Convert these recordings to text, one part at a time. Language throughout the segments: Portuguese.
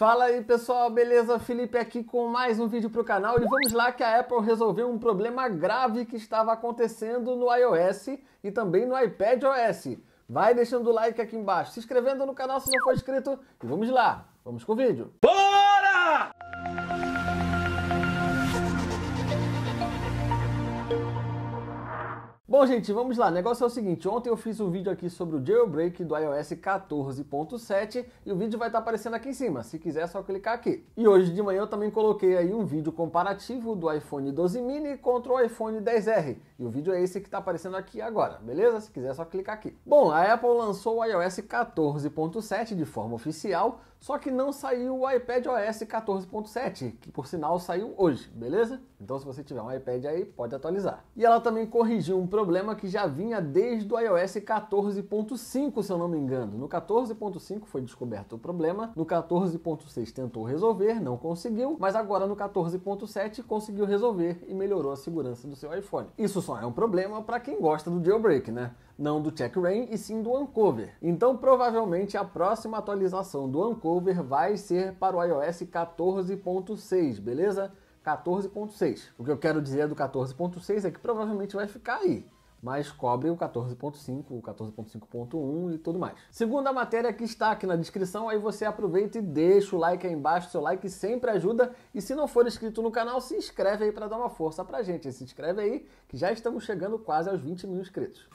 Fala aí pessoal, beleza? Felipe aqui com mais um vídeo para o canal e vamos lá que a Apple resolveu um problema grave que estava acontecendo no iOS e também no iPadOS. Vai deixando o like aqui embaixo, se inscrevendo no canal se não for inscrito e vamos lá, vamos com o vídeo. Boa! Bom, gente, vamos lá. O negócio é o seguinte: ontem eu fiz um vídeo aqui sobre o jailbreak do iOS 14.7 e o vídeo vai estar tá aparecendo aqui em cima. Se quiser, é só clicar aqui. E hoje de manhã eu também coloquei aí um vídeo comparativo do iPhone 12 mini contra o iPhone 10R. E o vídeo é esse que está aparecendo aqui agora, beleza? Se quiser, é só clicar aqui. Bom, a Apple lançou o iOS 14.7 de forma oficial, só que não saiu o iPad OS 14.7, que por sinal saiu hoje, beleza? Então, se você tiver um iPad aí, pode atualizar. E ela também corrigiu um problema problema que já vinha desde o iOS 14.5, se eu não me engano. No 14.5 foi descoberto o problema, no 14.6 tentou resolver, não conseguiu, mas agora no 14.7 conseguiu resolver e melhorou a segurança do seu iPhone. Isso só é um problema para quem gosta do jailbreak, né? Não do check rain e sim do uncover. Então, provavelmente a próxima atualização do uncover vai ser para o iOS 14.6, beleza? 14.6. O que eu quero dizer do 14.6 é que provavelmente vai ficar aí mas cobre o 14.5, o 14.5.1 e tudo mais. Segunda matéria que está aqui na descrição, aí você aproveita e deixa o like aí embaixo, seu like sempre ajuda. E se não for inscrito no canal, se inscreve aí para dar uma força pra gente. Se inscreve aí que já estamos chegando quase aos 20 mil inscritos.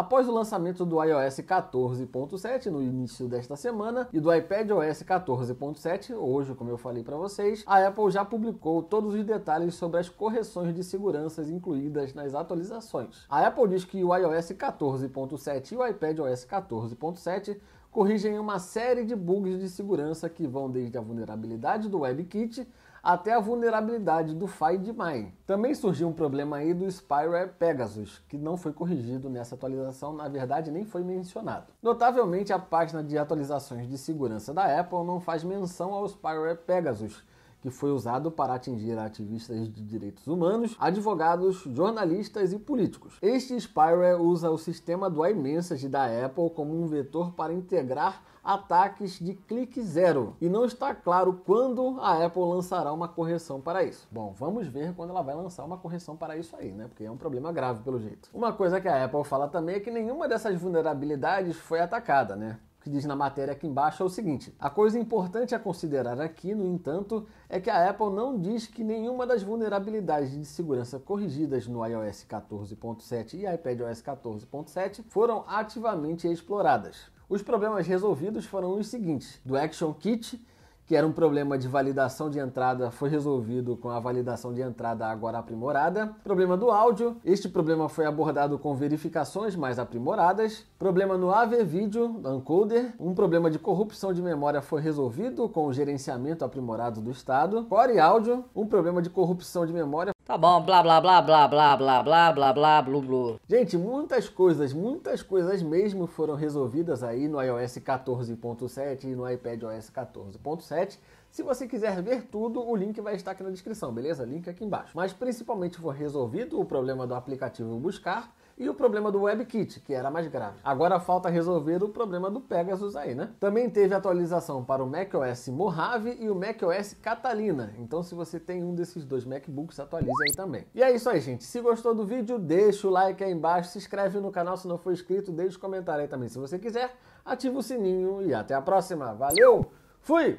Após o lançamento do iOS 14.7 no início desta semana e do iPadOS 14.7 hoje, como eu falei para vocês, a Apple já publicou todos os detalhes sobre as correções de segurança incluídas nas atualizações. A Apple diz que o iOS 14.7 e o iPadOS 14.7 corrigem uma série de bugs de segurança que vão desde a vulnerabilidade do WebKit até a vulnerabilidade do FideMine. Também surgiu um problema aí do spyware Pegasus, que não foi corrigido nessa atualização, na verdade nem foi mencionado. Notavelmente, a página de atualizações de segurança da Apple não faz menção ao spyware Pegasus, que foi usado para atingir ativistas de direitos humanos, advogados, jornalistas e políticos. Este spyware usa o sistema do iMessage da Apple como um vetor para integrar ataques de clique zero. E não está claro quando a Apple lançará uma correção para isso. Bom, vamos ver quando ela vai lançar uma correção para isso aí, né? Porque é um problema grave pelo jeito. Uma coisa que a Apple fala também é que nenhuma dessas vulnerabilidades foi atacada, né? que diz na matéria aqui embaixo é o seguinte: a coisa importante a considerar aqui, no entanto, é que a Apple não diz que nenhuma das vulnerabilidades de segurança corrigidas no iOS 14.7 e iPadOS 14.7 foram ativamente exploradas. Os problemas resolvidos foram os seguintes: do Action Kit que era um problema de validação de entrada, foi resolvido com a validação de entrada agora aprimorada. Problema do áudio, este problema foi abordado com verificações mais aprimoradas. Problema no AV Video, encoder, um problema de corrupção de memória foi resolvido com o gerenciamento aprimorado do estado. Core áudio, um problema de corrupção de memória Tá bom, blá blá blá blá blá blá blá blá blá blu blu. Gente, muitas coisas, muitas coisas mesmo foram resolvidas aí no iOS 14.7 e no iPadOS 14.7. Se você quiser ver tudo, o link vai estar aqui na descrição, beleza? Link aqui embaixo. Mas principalmente foi resolvido o problema do aplicativo buscar e o problema do WebKit, que era mais grave. Agora falta resolver o problema do Pegasus aí, né? Também teve atualização para o macOS Mojave e o macOS Catalina. Então se você tem um desses dois MacBooks, atualize aí também. E é isso aí, gente. Se gostou do vídeo, deixa o like aí embaixo, se inscreve no canal se não for inscrito, deixa o comentário aí também se você quiser, ativa o sininho e até a próxima. Valeu! Fui!